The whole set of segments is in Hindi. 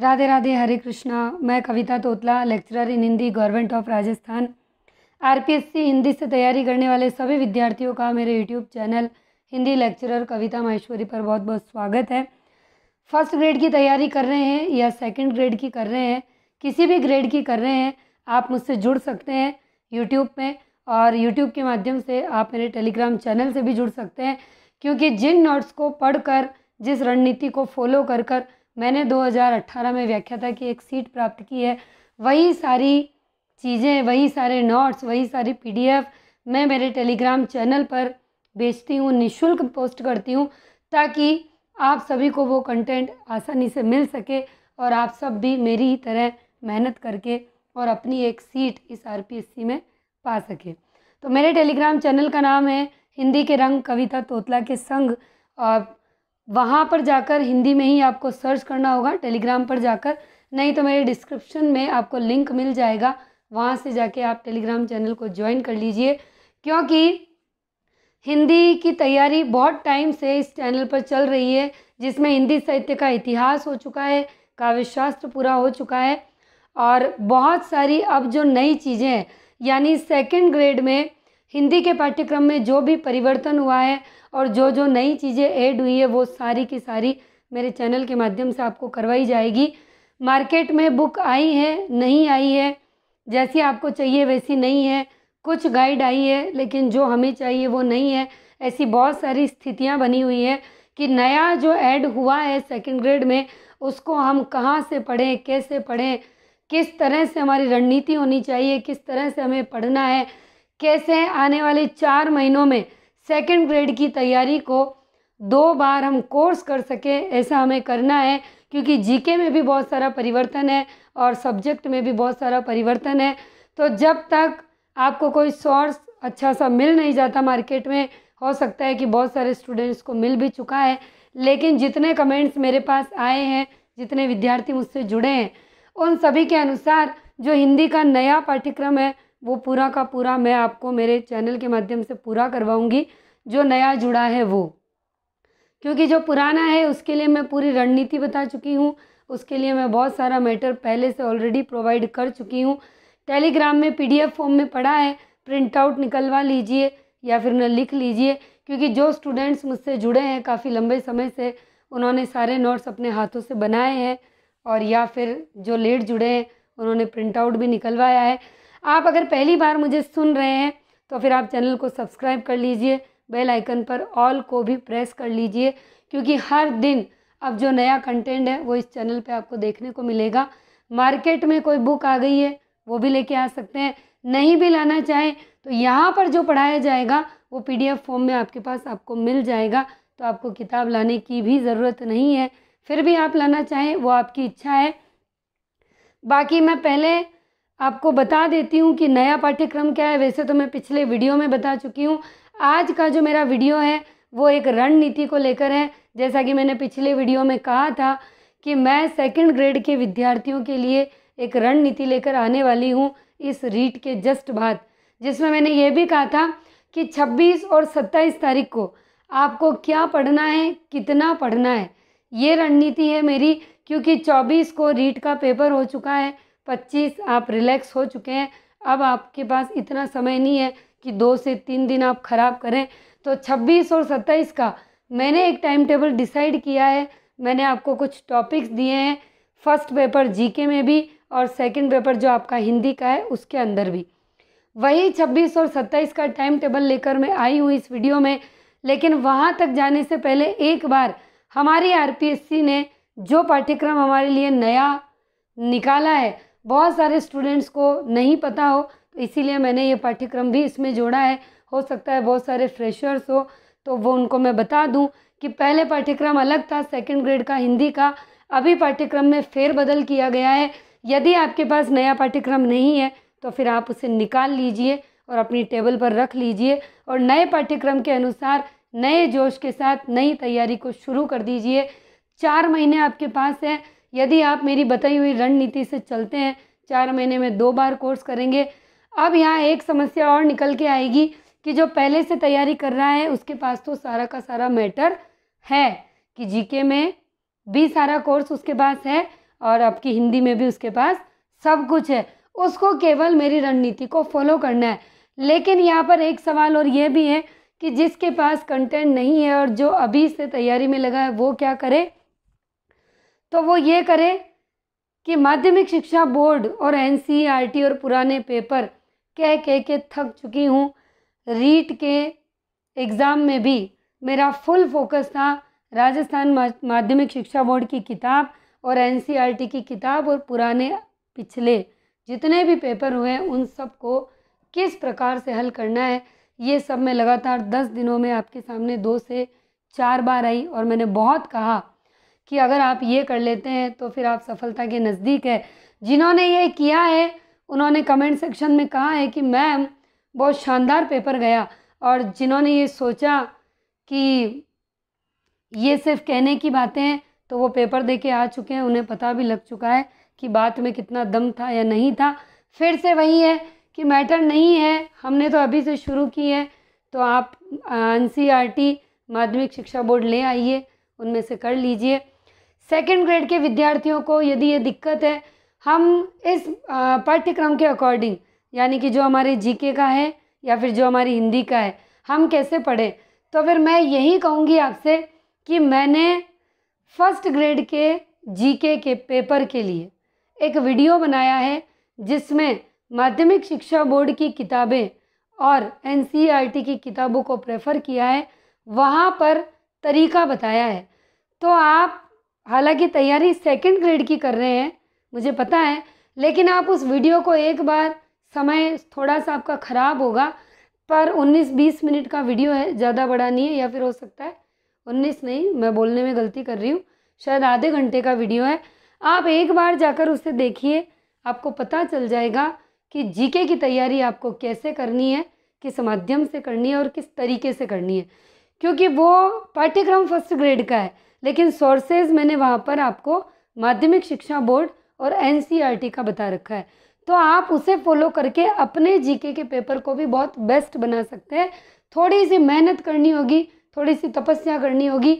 राधे राधे हरे कृष्णा मैं Kavita Totla lecturer in Hindi government of Rajasthan RPSC Hindi से तैयारी करने वाले सभी विद्यार्थियों का मेरे YouTube channel Hindi lecturer Kavita Maheshwari पर बहुत बहुत स्वागत है फर्स्ट ग्रेड की तैयारी कर रहे हैं या सेकंड ग्रेड की कर रहे हैं किसी भी ग्रेड की कर रहे हैं आप मुझसे जुड़ सकते हैं यूट्यूब में और यूट्यूब के माध्यम से आप मेरे टेलीग्राम चैनल से भी जुड़ सकते हैं क्योंकि जिन नोट्स को पढ़कर जिस रणनीति को फॉलो कर कर मैंने 2018 में व्याख्याता की एक सीट प्राप्त की है वही सारी चीज़ें वही सारे नोट्स वही सारी पीडीएफ मैं मेरे टेलीग्राम चैनल पर बेचती हूँ निशुल्क पोस्ट करती हूँ ताकि आप सभी को वो कंटेंट आसानी से मिल सके और आप सब भी मेरी ही तरह मेहनत करके और अपनी एक सीट इस आर में पा सके तो मेरे टेलीग्राम चैनल का नाम है हिंदी के रंग कविता तोतला के संग वहाँ पर जाकर हिंदी में ही आपको सर्च करना होगा टेलीग्राम पर जाकर नहीं तो मेरे डिस्क्रिप्शन में आपको लिंक मिल जाएगा वहाँ से जाके आप टेलीग्राम चैनल को ज्वाइन कर लीजिए क्योंकि हिंदी की तैयारी बहुत टाइम से इस चैनल पर चल रही है जिसमें हिंदी साहित्य का इतिहास हो चुका है काव्य शास्त्र पूरा हो चुका है और बहुत सारी अब जो नई चीज़ें हैं यानी सेकेंड ग्रेड में हिंदी के पाठ्यक्रम में जो भी परिवर्तन हुआ है और जो जो नई चीज़ें ऐड हुई है वो सारी की सारी मेरे चैनल के माध्यम से आपको करवाई जाएगी मार्केट में बुक आई है नहीं आई है जैसी आपको चाहिए वैसी नहीं है कुछ गाइड आई है लेकिन जो हमें चाहिए वो नहीं है ऐसी बहुत सारी स्थितियाँ बनी हुई है कि नया जो ऐड हुआ है सेकेंड ग्रेड में उसको हम कहाँ से पढ़ें कैसे पढ़ें किस तरह से हमारी रणनीति होनी चाहिए किस तरह से हमें पढ़ना है कैसे आने वाले चार महीनों में सेकेंड ग्रेड की तैयारी को दो बार हम कोर्स कर सकें ऐसा हमें करना है क्योंकि जीके में भी बहुत सारा परिवर्तन है और सब्जेक्ट में भी बहुत सारा परिवर्तन है तो जब तक आपको कोई सोर्स अच्छा सा मिल नहीं जाता मार्केट में हो सकता है कि बहुत सारे स्टूडेंट्स को मिल भी चुका है लेकिन जितने कमेंट्स मेरे पास आए हैं जितने विद्यार्थी मुझसे जुड़े हैं उन सभी के अनुसार जो हिंदी का नया पाठ्यक्रम है वो पूरा का पूरा मैं आपको मेरे चैनल के माध्यम से पूरा करवाऊँगी जो नया जुड़ा है वो क्योंकि जो पुराना है उसके लिए मैं पूरी रणनीति बता चुकी हूँ उसके लिए मैं बहुत सारा मैटर पहले से ऑलरेडी प्रोवाइड कर चुकी हूँ टेलीग्राम में पीडीएफ फॉर्म में पढ़ा है प्रिंट आउट निकलवा लीजिए या फिर उन्हें लिख लीजिए क्योंकि जो स्टूडेंट्स मुझसे जुड़े हैं काफ़ी लंबे समय से उन्होंने सारे नोट्स अपने हाथों से बनाए हैं और या फिर जो लेट जुड़े हैं उन्होंने प्रिंट आउट भी निकलवाया है आप अगर पहली बार मुझे सुन रहे हैं तो फिर आप चैनल को सब्सक्राइब कर लीजिए बेल आइकन पर ऑल को भी प्रेस कर लीजिए क्योंकि हर दिन अब जो नया कंटेंट है वो इस चैनल पे आपको देखने को मिलेगा मार्केट में कोई बुक आ गई है वो भी लेके आ सकते हैं नहीं भी लाना चाहें तो यहाँ पर जो पढ़ाया जाएगा वो पी फॉर्म में आपके पास आपको मिल जाएगा तो आपको किताब लाने की भी ज़रूरत नहीं है फिर भी आप लाना चाहें वो आपकी इच्छा है बाकी मैं पहले आपको बता देती हूँ कि नया पाठ्यक्रम क्या है वैसे तो मैं पिछले वीडियो में बता चुकी हूँ आज का जो मेरा वीडियो है वो एक रणनीति को लेकर है जैसा कि मैंने पिछले वीडियो में कहा था कि मैं सेकंड ग्रेड के विद्यार्थियों के लिए एक रणनीति लेकर आने वाली हूँ इस रीट के जस्ट बाद जिसमें मैंने ये भी कहा था कि 26 और 27 तारीख को आपको क्या पढ़ना है कितना पढ़ना है ये रणनीति है मेरी क्योंकि 24 को रीट का पेपर हो चुका है पच्चीस आप रिलैक्स हो चुके हैं अब आपके पास इतना समय नहीं है कि दो से तीन दिन आप ख़राब करें तो छब्बीस और सत्ताईस का मैंने एक टाइम टेबल डिसाइड किया है मैंने आपको कुछ टॉपिक्स दिए हैं फर्स्ट पेपर जीके में भी और सेकंड पेपर जो आपका हिंदी का है उसके अंदर भी वही 26 और 27 का टाइम टेबल लेकर मैं आई हूँ इस वीडियो में लेकिन वहाँ तक जाने से पहले एक बार हमारी आरपीएससी ने जो पाठ्यक्रम हमारे लिए नया निकाला है बहुत सारे स्टूडेंट्स को नहीं पता हो तो इसीलिए मैंने ये पाठ्यक्रम भी इसमें जोड़ा है हो सकता है बहुत सारे फ्रेशर्स हो तो वो उनको मैं बता दूँ कि पहले पाठ्यक्रम अलग था सेकेंड ग्रेड का हिंदी का अभी पाठ्यक्रम में फेरबदल किया गया है यदि आपके पास नया पाठ्यक्रम नहीं है तो फिर आप उसे निकाल लीजिए और अपनी टेबल पर रख लीजिए और नए पाठ्यक्रम के अनुसार नए जोश के साथ नई तैयारी को शुरू कर दीजिए चार महीने आपके पास है यदि आप मेरी बताई हुई रणनीति से चलते हैं चार महीने में दो बार कोर्स करेंगे अब यहाँ एक समस्या और निकल के आएगी कि जो पहले से तैयारी कर रहा है उसके पास तो सारा का सारा मैटर है कि जीके में भी सारा कोर्स उसके पास है और आपकी हिंदी में भी उसके पास सब कुछ है उसको केवल मेरी रणनीति को फॉलो करना है लेकिन यहाँ पर एक सवाल और ये भी है कि जिसके पास कंटेंट नहीं है और जो अभी से तैयारी में लगा है वो क्या करे तो वो ये करे कि माध्यमिक शिक्षा बोर्ड और एन और पुराने पेपर कह कह के थक चुकी हूँ रीट के एग्ज़ाम में भी मेरा फुल फोकस था राजस्थान माध्यमिक शिक्षा बोर्ड की किताब और एन की किताब और पुराने पिछले जितने भी पेपर हुए हैं उन सब को किस प्रकार से हल करना है ये सब मैं लगातार दस दिनों में आपके सामने दो से चार बार आई और मैंने बहुत कहा कि अगर आप ये कर लेते हैं तो फिर आप सफलता के नज़दीक है जिन्होंने ये किया है उन्होंने कमेंट सेक्शन में कहा है कि मैम बहुत शानदार पेपर गया और जिन्होंने ये सोचा कि ये सिर्फ कहने की बातें हैं तो वो पेपर दे के आ चुके हैं उन्हें पता भी लग चुका है कि बात में कितना दम था या नहीं था फिर से वही है कि मैटर नहीं है हमने तो अभी से शुरू की है तो आप एन e माध्यमिक शिक्षा बोर्ड ले आइए उनमें से कर लीजिए सेकेंड ग्रेड के विद्यार्थियों को यदि ये दिक्कत है हम इस पाठ्यक्रम के अकॉर्डिंग यानी कि जो हमारे जीके का है या फिर जो हमारी हिंदी का है हम कैसे पढ़ें तो फिर मैं यही कहूँगी आपसे कि मैंने फर्स्ट ग्रेड के जीके के पेपर के लिए एक वीडियो बनाया है जिसमें माध्यमिक शिक्षा बोर्ड की किताबें और एन e की किताबों को प्रेफर किया है वहाँ पर तरीका बताया है तो आप हालांकि तैयारी सेकंड ग्रेड की कर रहे हैं मुझे पता है लेकिन आप उस वीडियो को एक बार समय थोड़ा सा आपका ख़राब होगा पर 19-20 मिनट का वीडियो है ज़्यादा बड़ा नहीं है या फिर हो सकता है 19 नहीं मैं बोलने में गलती कर रही हूँ शायद आधे घंटे का वीडियो है आप एक बार जाकर उसे देखिए आपको पता चल जाएगा कि जीके की तैयारी आपको कैसे करनी है किस माध्यम से करनी है और किस तरीके से करनी है क्योंकि वो पाठ्यक्रम फर्स्ट ग्रेड का है लेकिन सोर्सेज मैंने वहाँ पर आपको माध्यमिक शिक्षा बोर्ड और एन e का बता रखा है तो आप उसे फॉलो करके अपने जीके के पेपर को भी बहुत बेस्ट बना सकते हैं थोड़ी सी मेहनत करनी होगी थोड़ी सी तपस्या करनी होगी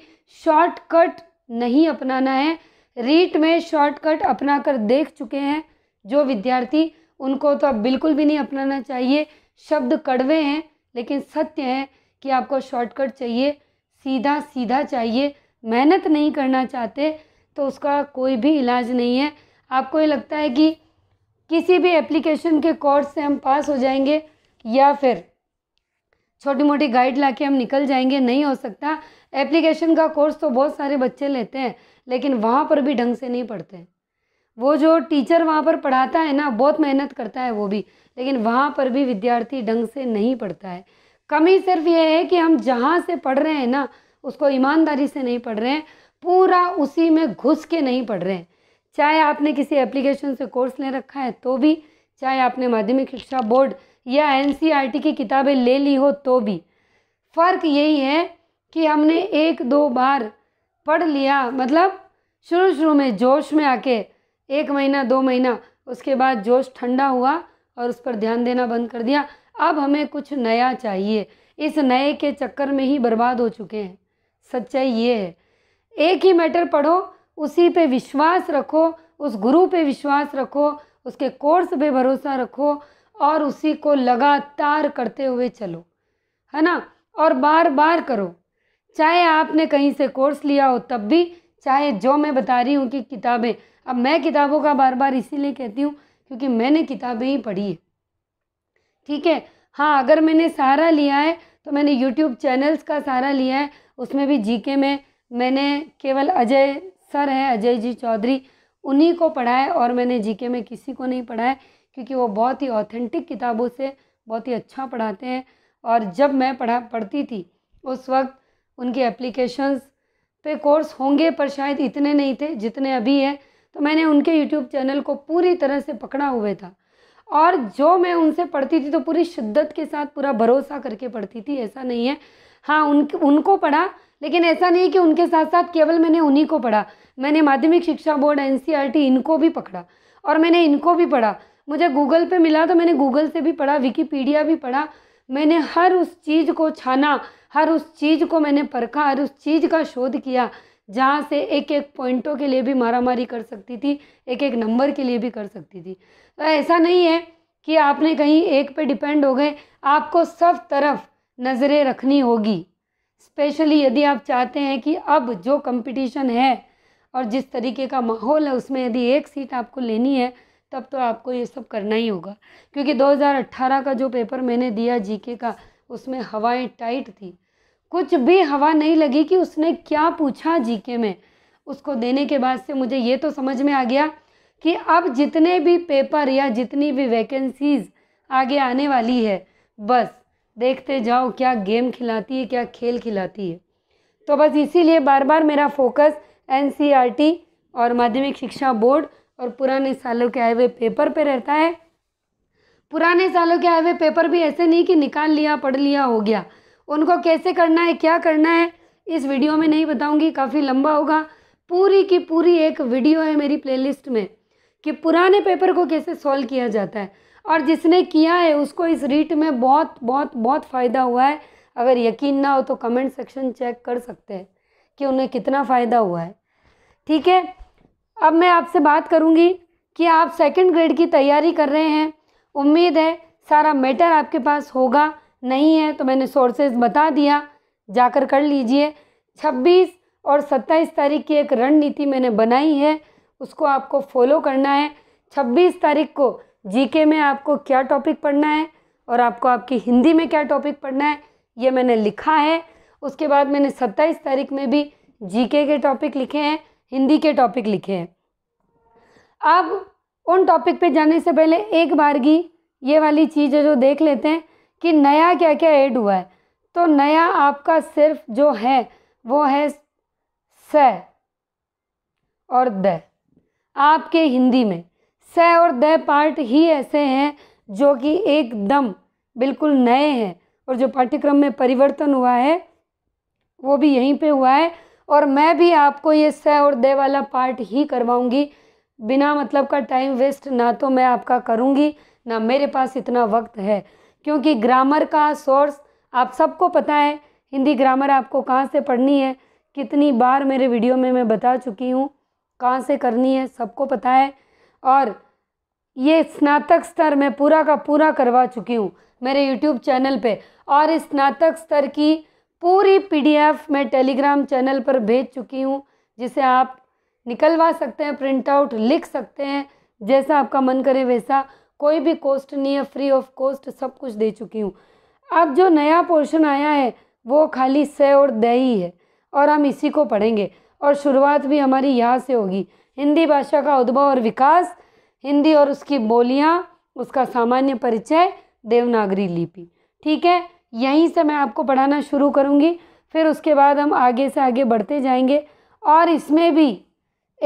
शॉर्टकट नहीं अपनाना है रीट में शॉर्टकट अपना कर देख चुके हैं जो विद्यार्थी उनको तो आप बिल्कुल भी नहीं अपनाना चाहिए शब्द कड़वे हैं लेकिन सत्य है कि आपको शॉर्टकट चाहिए सीधा सीधा चाहिए मेहनत नहीं करना चाहते तो उसका कोई भी इलाज नहीं है आपको ये लगता है कि किसी भी एप्लीकेशन के कोर्स से हम पास हो जाएंगे या फिर छोटी मोटी गाइड ला के हम निकल जाएंगे नहीं हो सकता एप्लीकेशन का कोर्स तो बहुत सारे बच्चे लेते हैं लेकिन वहाँ पर भी ढंग से नहीं पढ़ते वो जो टीचर वहाँ पर पढ़ाता है ना बहुत मेहनत करता है वो भी लेकिन वहाँ पर भी विद्यार्थी ढंग से नहीं पढ़ता है कमी सिर्फ ये है कि हम जहाँ से पढ़ रहे हैं ना उसको ईमानदारी से नहीं पढ़ रहे हैं पूरा उसी में घुस के नहीं पढ़ रहे हैं चाहे आपने किसी एप्लीकेशन से कोर्स ले रखा है तो भी चाहे आपने माध्यमिक शिक्षा बोर्ड या एन e की किताबें ले ली हो तो भी फ़र्क यही है कि हमने एक दो बार पढ़ लिया मतलब शुरू शुरू में जोश में आके एक महीना दो महीना उसके बाद जोश ठंडा हुआ और उस पर ध्यान देना बंद कर दिया अब हमें कुछ नया चाहिए इस नए के चक्कर में ही बर्बाद हो चुके हैं सच्चाई ये है एक ही मैटर पढ़ो उसी पे विश्वास रखो उस गुरु पे विश्वास रखो उसके कोर्स पे भरोसा रखो और उसी को लगातार करते हुए चलो है ना और बार बार करो चाहे आपने कहीं से कोर्स लिया हो तब भी चाहे जो मैं बता रही हूँ कि किताबें अब मैं किताबों का बार बार इसीलिए कहती हूँ क्योंकि मैंने किताबें ही पढ़ी है ठीक है हाँ अगर मैंने सहारा लिया है तो मैंने यूट्यूब चैनल्स का सहारा लिया है उसमें भी जीके में मैंने केवल अजय सर हैं अजय जी चौधरी उन्हीं को पढ़ाए और मैंने जीके में किसी को नहीं पढ़ाए क्योंकि वो बहुत ही ऑथेंटिक किताबों से बहुत ही अच्छा पढ़ाते हैं और जब मैं पढ़ा पढ़ती थी उस वक्त उनके एप्लीकेशंस पे कोर्स होंगे पर शायद इतने नहीं थे जितने अभी है तो मैंने उनके यूट्यूब चैनल को पूरी तरह से पकड़ा हुए था और जो मैं उनसे पढ़ती थी तो पूरी शिद्दत के साथ पूरा भरोसा करके पढ़ती थी ऐसा नहीं है हाँ उन उनको पढ़ा लेकिन ऐसा नहीं कि उनके साथ साथ केवल मैंने उन्हीं को पढ़ा मैंने माध्यमिक शिक्षा बोर्ड एन e इनको भी पकड़ा और मैंने इनको भी पढ़ा मुझे गूगल पे मिला तो मैंने गूगल से भी पढ़ा विकीपीडिया भी पढ़ा मैंने हर उस चीज़ को छाना हर उस चीज़ को मैंने परखा हर उस चीज़ का शोध किया जहाँ से एक एक पॉइंटों के लिए भी मारा मारी कर सकती थी एक एक नंबर के लिए भी कर सकती थी तो ऐसा नहीं है कि आपने कहीं एक पे डिपेंड हो गए आपको सब तरफ नज़रें रखनी होगी स्पेशली यदि आप चाहते हैं कि अब जो कंपटीशन है और जिस तरीके का माहौल है उसमें यदि एक सीट आपको लेनी है तब तो आपको ये सब करना ही होगा क्योंकि 2018 का जो पेपर मैंने दिया जीके का उसमें हवाएं टाइट थी कुछ भी हवा नहीं लगी कि उसने क्या पूछा जीके में उसको देने के बाद से मुझे ये तो समझ में आ गया कि अब जितने भी पेपर या जितनी भी वैकेंसीज आगे आने वाली है बस देखते जाओ क्या गेम खिलाती है क्या खेल खिलाती है तो बस इसीलिए बार बार मेरा फोकस एनसीईआरटी और माध्यमिक शिक्षा बोर्ड और पुराने सालों के आए हुए पेपर पे रहता है पुराने सालों के आए हुए पेपर भी ऐसे नहीं कि निकाल लिया पढ़ लिया हो गया उनको कैसे करना है क्या करना है इस वीडियो में नहीं बताऊंगी काफ़ी लंबा होगा पूरी की पूरी एक वीडियो है मेरी प्लेलिस्ट में कि पुराने पेपर को कैसे सॉल्व किया जाता है और जिसने किया है उसको इस रीट में बहुत बहुत बहुत फ़ायदा हुआ है अगर यकीन ना हो तो कमेंट सेक्शन चेक कर सकते हैं कि उन्हें कितना फ़ायदा हुआ है ठीक है अब मैं आपसे बात करूँगी कि आप सेकंड ग्रेड की तैयारी कर रहे हैं उम्मीद है सारा मैटर आपके पास होगा नहीं है तो मैंने सोर्सेज बता दिया जाकर कर लीजिए 26 और 27 तारीख की एक रणनीति मैंने बनाई है उसको आपको फॉलो करना है 26 तारीख को जीके में आपको क्या टॉपिक पढ़ना है और आपको आपकी हिंदी में क्या टॉपिक पढ़ना है ये मैंने लिखा है उसके बाद मैंने सत्ताईस तारीख में भी जीके के टॉपिक लिखे हैं हिंदी के टॉपिक लिखे हैं अब उन टॉपिक पे जाने से पहले एक बारगी ये वाली चीज़ है जो देख लेते हैं कि नया क्या क्या ऐड हुआ है तो नया आपका सिर्फ जो है वो है स और द आपके हिंदी में स और द पार्ट ही ऐसे हैं जो कि एकदम बिल्कुल नए हैं और जो पाठ्यक्रम में परिवर्तन हुआ है वो भी यहीं पे हुआ है और मैं भी आपको ये स और द वाला पार्ट ही करवाऊंगी बिना मतलब का टाइम वेस्ट ना तो मैं आपका करूंगी ना मेरे पास इतना वक्त है क्योंकि ग्रामर का सोर्स आप सबको पता है हिंदी ग्रामर आपको कहाँ से पढ़नी है कितनी बार मेरे वीडियो में मैं बता चुकी हूँ कहाँ से करनी है सबको पता है और ये स्नातक स्तर मैं पूरा का पूरा करवा चुकी हूँ मेरे यूट्यूब चैनल पे और इस स्नातक स्तर की पूरी पीडीएफ मैं टेलीग्राम चैनल पर भेज चुकी हूँ जिसे आप निकलवा सकते हैं प्रिंट आउट लिख सकते हैं जैसा आपका मन करे वैसा कोई भी कॉस्ट नहीं है फ्री ऑफ कॉस्ट सब कुछ दे चुकी हूँ अब जो नया पोर्शन आया है वो खाली से और दही है और हम इसी को पढ़ेंगे और शुरुआत भी हमारी यहाँ से होगी हिंदी भाषा का उद्भव और विकास हिंदी और उसकी बोलियाँ उसका सामान्य परिचय देवनागरी लिपि ठीक है यहीं से मैं आपको पढ़ाना शुरू करूँगी फिर उसके बाद हम आगे से आगे बढ़ते जाएंगे और इसमें भी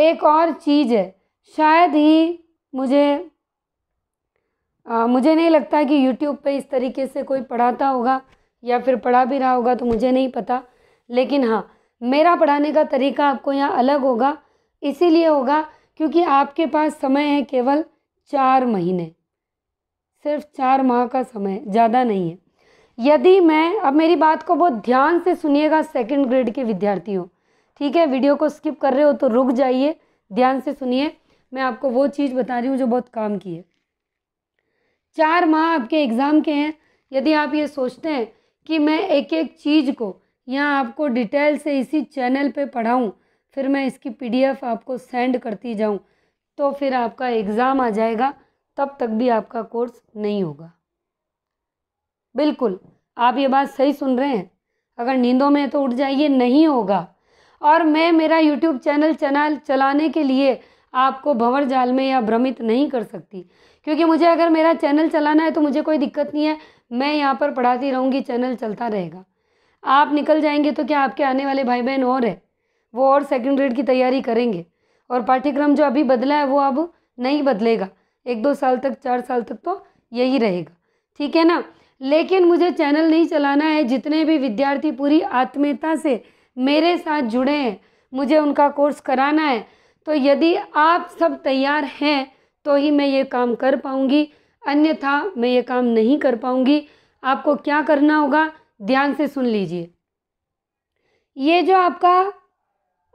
एक और चीज़ है शायद ही मुझे आ, मुझे नहीं लगता कि यूट्यूब पे इस तरीके से कोई पढ़ाता होगा या फिर पढ़ा भी रहा होगा तो मुझे नहीं पता लेकिन हाँ मेरा पढ़ाने का तरीका आपको यहाँ अलग होगा इसीलिए होगा क्योंकि आपके पास समय है केवल चार महीने सिर्फ चार माह का समय ज़्यादा नहीं है यदि मैं अब मेरी बात को बहुत ध्यान से सुनिएगा सेकंड ग्रेड के विद्यार्थियों ठीक है वीडियो को स्किप कर रहे हो तो रुक जाइए ध्यान से सुनिए मैं आपको वो चीज़ बता रही हूँ जो बहुत काम की है चार माह आपके एग्ज़ाम के हैं यदि आप ये सोचते हैं कि मैं एक एक चीज़ को यहाँ आपको डिटेल से इसी चैनल पे पढ़ाऊँ फिर मैं इसकी पीडीएफ आपको सेंड करती जाऊँ तो फिर आपका एग्ज़ाम आ जाएगा तब तक भी आपका कोर्स नहीं होगा बिल्कुल आप ये बात सही सुन रहे हैं अगर नींदों में तो उठ जाइए नहीं होगा और मैं मेरा यूट्यूब चैनल चैनल चलाने के लिए आपको भंवर जाल में या भ्रमित नहीं कर सकती क्योंकि मुझे अगर मेरा चैनल चलाना है तो मुझे कोई दिक्कत नहीं है मैं यहाँ पर पढ़ाती रहूँगी चैनल चलता रहेगा आप निकल जाएंगे तो क्या आपके आने वाले भाई बहन और हैं वो और सेकेंड ग्रेड की तैयारी करेंगे और पाठ्यक्रम जो अभी बदला है वो अब नहीं बदलेगा एक दो साल तक चार साल तक तो यही रहेगा ठीक है ना लेकिन मुझे चैनल नहीं चलाना है जितने भी विद्यार्थी पूरी आत्मीयता से मेरे साथ जुड़े हैं मुझे उनका कोर्स कराना है तो यदि आप सब तैयार हैं तो ही मैं ये काम कर पाऊँगी अन्यथा मैं ये काम नहीं कर पाऊँगी आपको क्या करना होगा ध्यान से सुन लीजिए ये जो आपका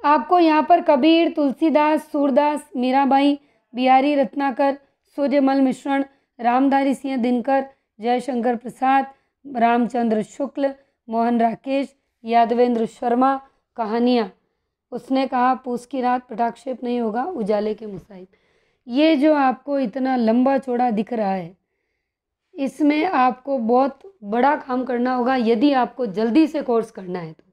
आपको यहाँ पर कबीर तुलसीदास सूरदास मीराबाई बिहारी रत्नाकर सूर्यमल मिश्रण रामधारी सिंह दिनकर जयशंकर प्रसाद रामचंद्र शुक्ल मोहन राकेश यादवेंद्र शर्मा कहानियाँ उसने कहा पूछ की रात पटाक्षेप नहीं होगा उजाले के मुसाइब ये जो आपको इतना लंबा चौड़ा दिख रहा है इसमें आपको बहुत बड़ा काम करना होगा यदि आपको जल्दी से कोर्स करना है तो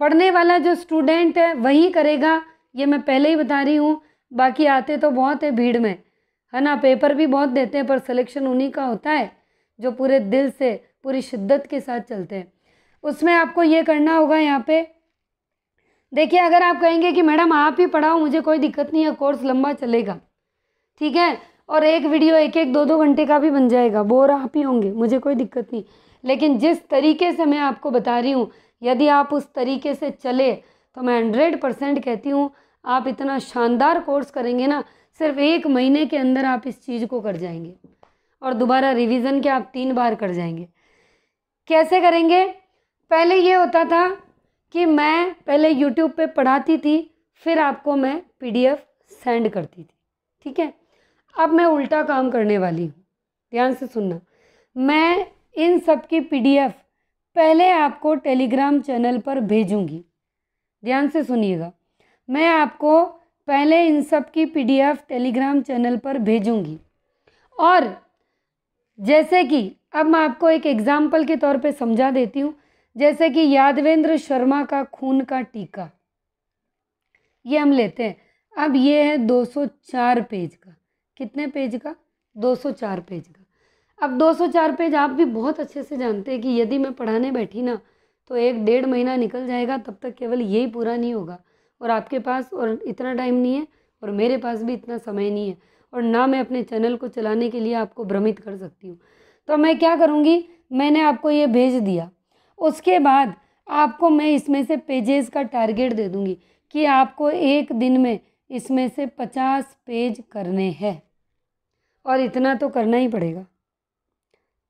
पढ़ने वाला जो स्टूडेंट है वही करेगा ये मैं पहले ही बता रही हूँ बाकी आते तो बहुत है भीड़ में है ना पेपर भी बहुत देते हैं पर सिलेक्शन उन्हीं का होता है जो पूरे दिल से पूरी शिद्दत के साथ चलते हैं उसमें आपको ये करना होगा यहाँ पे देखिए अगर आप कहेंगे कि मैडम आप ही पढ़ाओ मुझे कोई दिक्कत नहीं है कोर्स लंबा चलेगा ठीक है और एक वीडियो एक एक दो दो घंटे का भी बन जाएगा बोर आप ही होंगे मुझे कोई दिक्कत नहीं लेकिन जिस तरीके से मैं आपको बता रही हूँ यदि आप उस तरीके से चले तो मैं हंड्रेड परसेंट कहती हूँ आप इतना शानदार कोर्स करेंगे ना सिर्फ एक महीने के अंदर आप इस चीज़ को कर जाएंगे और दोबारा रिविज़न के आप तीन बार कर जाएंगे कैसे करेंगे पहले ये होता था कि मैं पहले यूट्यूब पर पढ़ाती थी फिर आपको मैं पी सेंड करती थी ठीक है अब मैं उल्टा काम करने वाली हूँ ध्यान से सुनना मैं इन सब की पीडीएफ पहले आपको टेलीग्राम चैनल पर भेजूँगी ध्यान से सुनिएगा मैं आपको पहले इन सब की पीडीएफ टेलीग्राम चैनल पर भेजूँगी और जैसे कि अब मैं आपको एक एग्ज़ाम्पल के तौर पे समझा देती हूँ जैसे कि यादवेंद्र शर्मा का खून का टीका ये हम लेते हैं अब ये है 204 पेज का कितने पेज का 204 पेज का अब 204 पेज आप भी बहुत अच्छे से जानते हैं कि यदि मैं पढ़ाने बैठी ना तो एक डेढ़ महीना निकल जाएगा तब तक केवल यही पूरा नहीं होगा और आपके पास और इतना टाइम नहीं है और मेरे पास भी इतना समय नहीं है और ना मैं अपने चैनल को चलाने के लिए आपको भ्रमित कर सकती हूँ तो मैं क्या करूँगी मैंने आपको ये भेज दिया उसके बाद आपको मैं इसमें से पेजेस का टारगेट दे दूँगी कि आपको एक दिन में इसमें से पचास पेज करने हैं और इतना तो करना ही पड़ेगा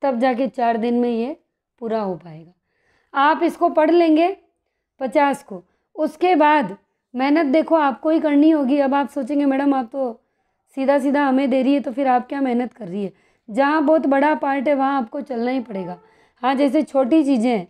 तब जाके चार दिन में ये पूरा हो पाएगा आप इसको पढ़ लेंगे पचास को उसके बाद मेहनत देखो आपको ही करनी होगी अब आप सोचेंगे मैडम आप तो सीधा सीधा हमें दे रही है तो फिर आप क्या मेहनत कर रही है जहाँ बहुत बड़ा पार्ट है वहाँ आपको चलना ही पड़ेगा हाँ जैसे छोटी चीज़ें हैं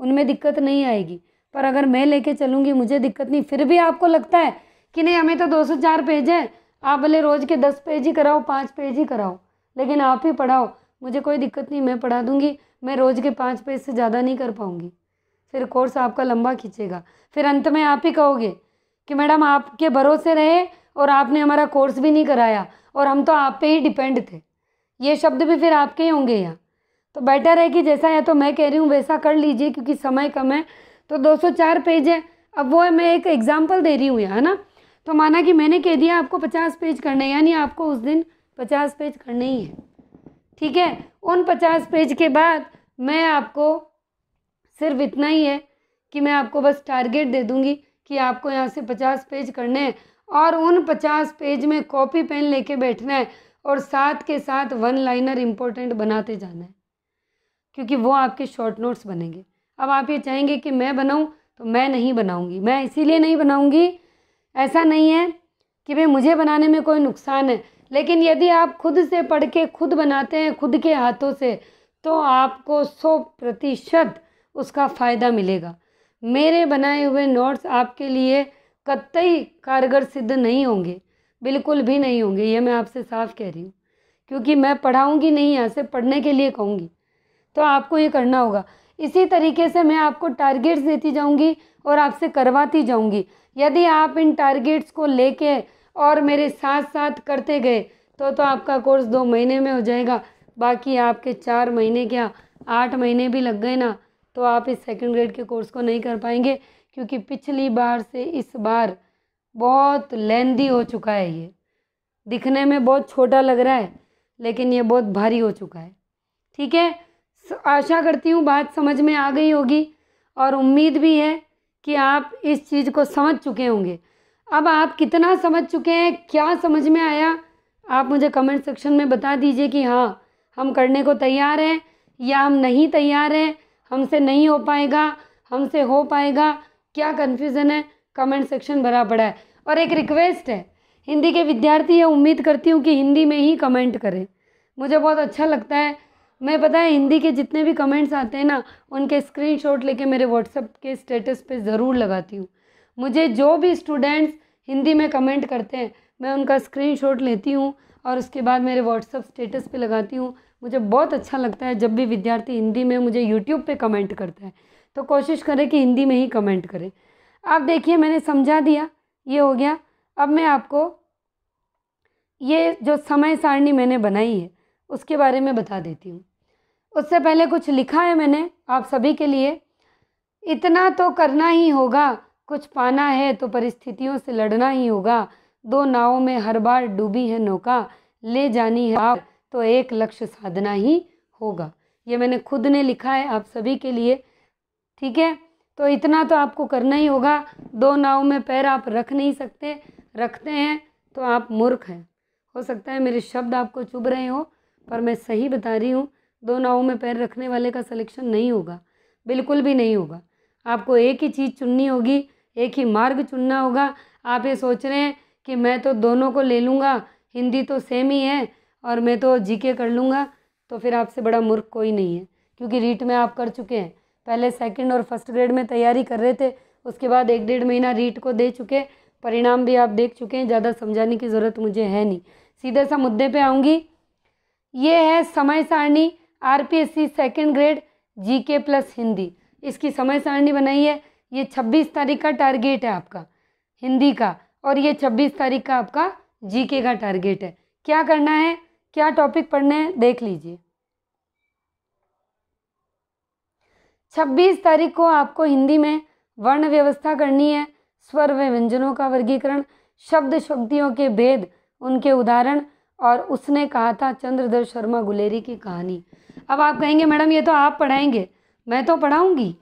उनमें दिक्कत नहीं आएगी पर अगर मैं लेके चलूँगी मुझे दिक्कत नहीं फिर भी आपको लगता है कि नहीं हमें तो दो चार पेज है आप भले रोज़ के दस पेज ही कराओ पाँच पेज ही कराओ लेकिन आप ही पढ़ाओ मुझे कोई दिक्कत नहीं मैं पढ़ा दूंगी मैं रोज़ के पाँच पेज से ज़्यादा नहीं कर पाऊँगी फिर कोर्स आपका लंबा खींचेगा फिर अंत में आप ही कहोगे कि मैडम आपके भरोसे रहे और आपने हमारा कोर्स भी नहीं कराया और हम तो आप पे ही डिपेंड थे ये शब्द भी फिर आपके ही होंगे यहाँ तो बेटर है कि जैसा या तो मैं कह रही हूँ वैसा कर लीजिए क्योंकि समय कम है तो 204 पेज है अब वो है मैं एक एग्जाम्पल दे रही हूँ यहाँ है ना तो माना कि मैंने कह दिया आपको पचास पेज करने यानी आपको उस दिन पचास पेज करने ही है ठीक है उन पचास पेज के बाद मैं आपको सिर्फ इतना ही है कि मैं आपको बस टारगेट दे दूँगी कि आपको यहाँ से पचास पेज करने हैं और उन पचास पेज में कॉपी पेन लेके बैठना है और साथ के साथ वन लाइनर इम्पोर्टेंट बनाते जाना है क्योंकि वो आपके शॉर्ट नोट्स बनेंगे अब आप ये चाहेंगे कि मैं बनाऊँ तो मैं नहीं बनाऊँगी मैं इसीलिए नहीं बनाऊँगी ऐसा नहीं है कि भाई मुझे बनाने में कोई नुकसान है लेकिन यदि आप खुद से पढ़ के खुद बनाते हैं खुद के हाथों से तो आपको सौ प्रतिशत उसका फ़ायदा मिलेगा मेरे बनाए हुए नोट्स आपके लिए कतई कारगर सिद्ध नहीं होंगे बिल्कुल भी नहीं होंगे ये मैं आपसे साफ कह रही हूँ क्योंकि मैं पढ़ाऊँगी नहीं यहाँ से पढ़ने के लिए कहूँगी तो आपको ये करना होगा इसी तरीके से मैं आपको टारगेट्स देती जाऊँगी और आपसे करवाती जाऊँगी यदि आप इन टारगेट्स को लेके और मेरे साथ साथ करते गए तो तो आपका कोर्स दो महीने में हो जाएगा बाकी आपके चार महीने क्या आठ महीने भी लग गए ना तो आप इस सेकेंड ग्रेड के कोर्स को नहीं कर पाएंगे क्योंकि पिछली बार से इस बार बहुत लेंदी हो चुका है ये दिखने में बहुत छोटा लग रहा है लेकिन ये बहुत भारी हो चुका है ठीक है आशा करती हूँ बात समझ में आ गई होगी और उम्मीद भी है कि आप इस चीज़ को समझ चुके होंगे अब आप कितना समझ चुके हैं क्या समझ में आया आप मुझे कमेंट सेक्शन में बता दीजिए कि हाँ हम करने को तैयार हैं या हम नहीं तैयार हैं हमसे नहीं हो पाएगा हमसे हो पाएगा क्या कन्फ्यूज़न है कमेंट सेक्शन भरा पड़ा है और एक रिक्वेस्ट है हिंदी के विद्यार्थी यह उम्मीद करती हूँ कि हिंदी में ही कमेंट करें मुझे बहुत अच्छा लगता है मैं पता है हिंदी के जितने भी कमेंट्स आते हैं ना उनके स्क्रीनशॉट लेके मेरे व्हाट्सअप के स्टेटस पे ज़रूर लगाती हूँ मुझे जो भी स्टूडेंट्स हिंदी में कमेंट करते हैं मैं उनका स्क्रीनशॉट लेती हूँ और उसके बाद मेरे व्हाट्सअप स्टेटस पे लगाती हूँ मुझे बहुत अच्छा लगता है जब भी विद्यार्थी हिंदी में मुझे यूट्यूब पर कमेंट करता है तो कोशिश करें कि हिंदी में ही कमेंट करें आप देखिए मैंने समझा दिया ये हो गया अब मैं आपको ये जो समय सारणी मैंने बनाई है उसके बारे में बता देती हूँ उससे पहले कुछ लिखा है मैंने आप सभी के लिए इतना तो करना ही होगा कुछ पाना है तो परिस्थितियों से लड़ना ही होगा दो नावों में हर बार डूबी है नौका ले जानी है आप तो एक लक्ष्य साधना ही होगा ये मैंने खुद ने लिखा है आप सभी के लिए ठीक है तो इतना तो आपको करना ही होगा दो नाव में पैर आप रख नहीं सकते रखते हैं तो आप मूर्ख हैं हो सकता है मेरे शब्द आपको चुभ रहे हो पर मैं सही बता रही हूँ दो नावों में पैर रखने वाले का सिलेक्शन नहीं होगा बिल्कुल भी नहीं होगा आपको एक ही चीज़ चुननी होगी एक ही मार्ग चुनना होगा आप ये सोच रहे हैं कि मैं तो दोनों को ले लूँगा हिंदी तो सेम ही है और मैं तो जीके कर लूँगा तो फिर आपसे बड़ा मूर्ख कोई नहीं है क्योंकि रीट में आप कर चुके हैं पहले सेकंड और फर्स्ट ग्रेड में तैयारी कर रहे थे उसके बाद एक डेढ़ महीना रीट को दे चुके परिणाम भी आप देख चुके हैं ज़्यादा समझाने की ज़रूरत मुझे है नहीं सीधे सा मुद्दे पे आऊँगी ये है समय सारणी RPSC second grade GK plus Hindi इसकी समय सारणी बनाई है ये छब्बीस तारीख का टारगेट है आपका हिंदी का और ये छब्बीस तारीख का आपका जीके का टारगेट है क्या करना है क्या टॉपिक पढ़ने हैं देख लीजिए छब्बीस तारीख को आपको हिंदी में वर्ण व्यवस्था करनी है स्वर व व्यंजनों का वर्गीकरण शब्द शक्तियों के भेद उनके उदाहरण और उसने कहा था चंद्रधर शर्मा गुलेरी की कहानी अब आप कहेंगे मैडम ये तो आप पढ़ाएंगे मैं तो पढ़ाऊँगी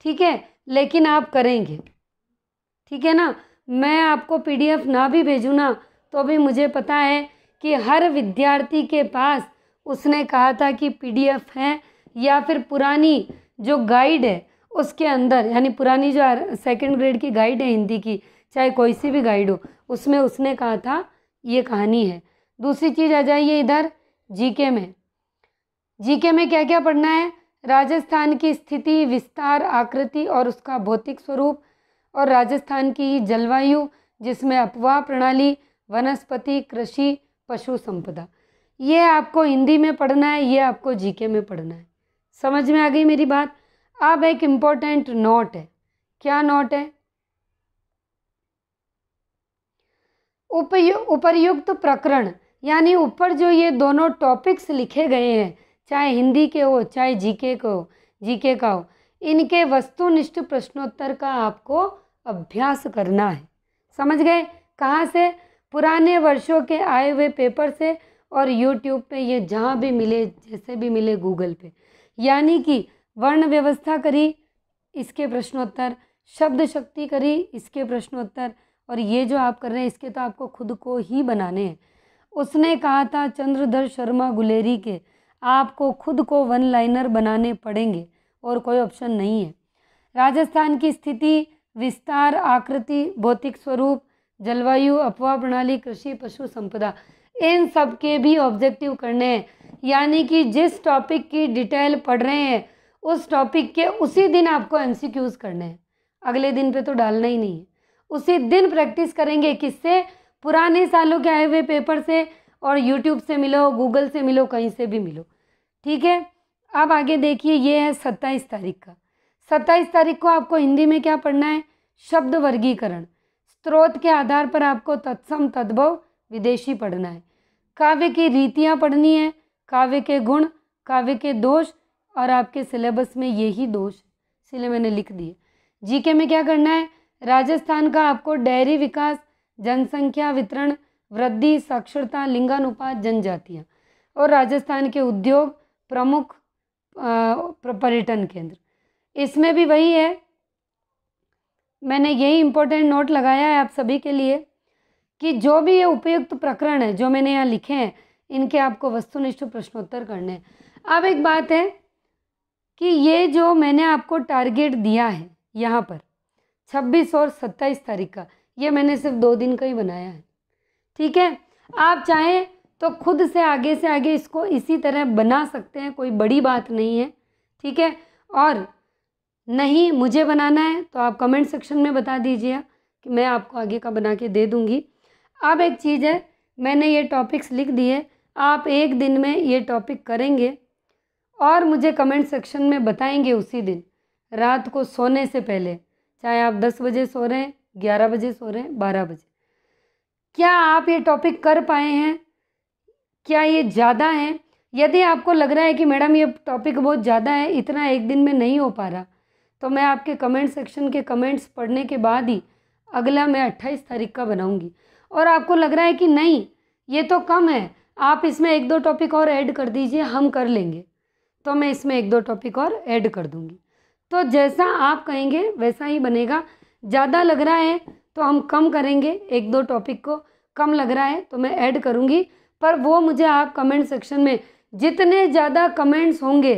ठीक है लेकिन आप करेंगे ठीक है ना मैं आपको पीडीएफ ना भी भेजूँ ना तो भी मुझे पता है कि हर विद्यार्थी के पास उसने कहा था कि पीडीएफ है या फिर पुरानी जो गाइड है उसके अंदर यानी पुरानी जो सेकंड ग्रेड की गाइड है हिंदी की चाहे कोई सी भी गाइड हो उसमें उसने कहा था ये कहानी है दूसरी चीज़ आ जाइए इधर जीके में जीके में क्या क्या पढ़ना है राजस्थान की स्थिति विस्तार आकृति और उसका भौतिक स्वरूप और राजस्थान की जलवायु जिसमें अपवाह प्रणाली वनस्पति कृषि पशु संपदा ये आपको हिंदी में पढ़ना है ये आपको जीके में पढ़ना है समझ में आ गई मेरी बात अब एक इम्पॉर्टेंट नोट है क्या नोट है उपयुक्त उपरयुक्त प्रकरण यानी ऊपर जो ये दोनों टॉपिक्स लिखे गए हैं चाहे हिंदी के हो चाहे जीके के हो जीके का हो इनके वस्तुनिष्ठ प्रश्नोत्तर का आपको अभ्यास करना है समझ गए कहाँ से पुराने वर्षों के आए हुए पेपर से और यूट्यूब पे ये जहाँ भी मिले जैसे भी मिले गूगल पे यानी कि वर्ण व्यवस्था करी इसके प्रश्नोत्तर शब्द शक्ति करी इसके प्रश्नोत्तर और ये जो आप कर रहे हैं इसके तो आपको खुद को ही बनाने हैं उसने कहा था चंद्रधर शर्मा गुलेरी के आपको खुद को वन लाइनर बनाने पड़ेंगे और कोई ऑप्शन नहीं है राजस्थान की स्थिति विस्तार आकृति भौतिक स्वरूप जलवायु अपवा प्रणाली कृषि पशु संपदा इन सब के भी ऑब्जेक्टिव करने हैं यानी कि जिस टॉपिक की डिटेल पढ़ रहे हैं उस टॉपिक के उसी दिन आपको एम करने हैं अगले दिन पे तो डालना ही नहीं है उसी दिन प्रैक्टिस करेंगे किससे पुराने सालों के आए हुए पेपर से और यूट्यूब से मिलो गूगल से मिलो कहीं से भी मिलो ठीक है अब आगे देखिए ये है सत्ताईस तारीख का सत्ताईस तारीख को आपको हिंदी में क्या पढ़ना है शब्द वर्गीकरण स्रोत के आधार पर आपको तत्सम तद्भव विदेशी पढ़ना है काव्य की रीतियाँ पढ़नी है काव्य के गुण काव्य के दोष और आपके सिलेबस में यही दोष इसलिए मैंने लिख दिए जीके में क्या करना है राजस्थान का आपको डेयरी विकास जनसंख्या वितरण वृद्धि साक्षरता लिंगानुपात जनजातियाँ और राजस्थान के उद्योग प्रमुख पर्यटन केंद्र इसमें भी वही है मैंने यही इम्पोर्टेंट नोट लगाया है आप सभी के लिए कि जो भी ये उपयुक्त प्रकरण है जो मैंने यहाँ लिखे हैं इनके आपको वस्तुनिष्ठ प्रश्नोत्तर करने हैं अब एक बात है कि ये जो मैंने आपको टारगेट दिया है यहाँ पर 26 और 27 तारीख का ये मैंने सिर्फ दो दिन का ही बनाया है ठीक है आप चाहें तो खुद से आगे से आगे इसको इसी तरह बना सकते हैं कोई बड़ी बात नहीं है ठीक है और नहीं मुझे बनाना है तो आप कमेंट सेक्शन में बता दीजिए कि मैं आपको आगे का बना के दे दूँगी अब एक चीज़ है मैंने ये टॉपिक्स लिख दिए आप एक दिन में ये टॉपिक करेंगे और मुझे कमेंट सेक्शन में बताएंगे उसी दिन रात को सोने से पहले चाहे आप दस बजे सो रहे हैं ग्यारह बजे सो रहे हैं बारह बजे क्या आप ये टॉपिक कर पाए हैं क्या ये ज़्यादा है यदि आपको लग रहा है कि मैडम ये टॉपिक बहुत ज़्यादा है इतना एक दिन में नहीं हो पा रहा तो मैं आपके कमेंट सेक्शन के कमेंट्स पढ़ने के बाद ही अगला मैं अट्ठाईस तारीख का बनाऊँगी और आपको लग रहा है कि नहीं ये तो कम है आप इसमें एक दो टॉपिक और ऐड कर दीजिए हम कर लेंगे तो मैं इसमें एक दो टॉपिक और ऐड कर दूँगी तो जैसा आप कहेंगे वैसा ही बनेगा ज़्यादा लग रहा है तो हम कम करेंगे एक दो टॉपिक को कम लग रहा है तो मैं ऐड करूँगी पर वो मुझे आप कमेंट सेक्शन में जितने ज़्यादा कमेंट्स होंगे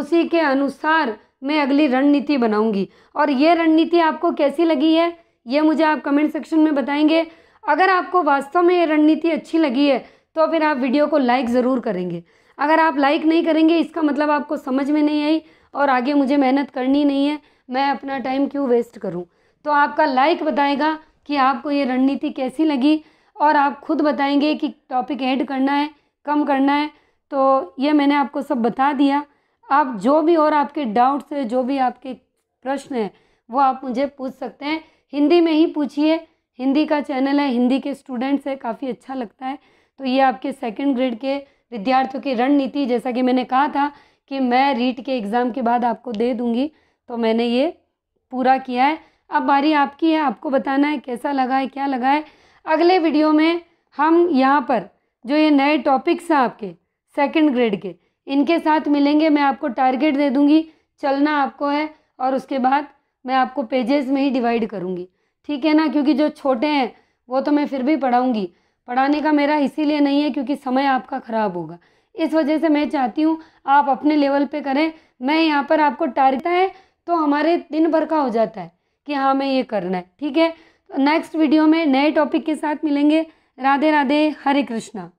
उसी के अनुसार मैं अगली रणनीति बनाऊंगी और ये रणनीति आपको कैसी लगी है ये मुझे आप कमेंट सेक्शन में बताएंगे अगर आपको वास्तव में ये रणनीति अच्छी लगी है तो फिर आप वीडियो को लाइक ज़रूर करेंगे अगर आप लाइक नहीं करेंगे इसका मतलब आपको समझ में नहीं आई और आगे मुझे मेहनत करनी नहीं है मैं अपना टाइम क्यों वेस्ट करूँ तो आपका लाइक बताएगा कि आपको ये रणनीति कैसी लगी और आप खुद बताएंगे कि टॉपिक ऐड करना है कम करना है तो ये मैंने आपको सब बता दिया आप जो भी और आपके डाउट्स हैं जो भी आपके प्रश्न हैं वो आप मुझे पूछ सकते हैं हिंदी में ही पूछिए हिंदी का चैनल है हिंदी के स्टूडेंट्स है काफ़ी अच्छा लगता है तो ये आपके सेकंड ग्रेड के विद्यार्थियों की रणनीति जैसा कि मैंने कहा था कि मैं रीट के एग्ज़ाम के बाद आपको दे दूँगी तो मैंने ये पूरा किया है अब बारी आपकी है आपको बताना है कैसा लगा है क्या लगा है अगले वीडियो में हम यहाँ पर जो ये नए टॉपिक्स हैं आपके सेकंड ग्रेड के इनके साथ मिलेंगे मैं आपको टारगेट दे दूँगी चलना आपको है और उसके बाद मैं आपको पेजेस में ही डिवाइड करूँगी ठीक है ना क्योंकि जो छोटे हैं वो तो मैं फिर भी पढ़ाऊँगी पढ़ाने का मेरा इसीलिए नहीं है क्योंकि समय आपका ख़राब होगा इस वजह से मैं चाहती हूँ आप अपने लेवल पे करें मैं यहाँ पर आपको टारगेट है तो हमारे दिन भर का हो जाता है कि हाँ हमें ये करना है ठीक है तो नेक्स्ट वीडियो में नए टॉपिक के साथ मिलेंगे राधे राधे हरे कृष्णा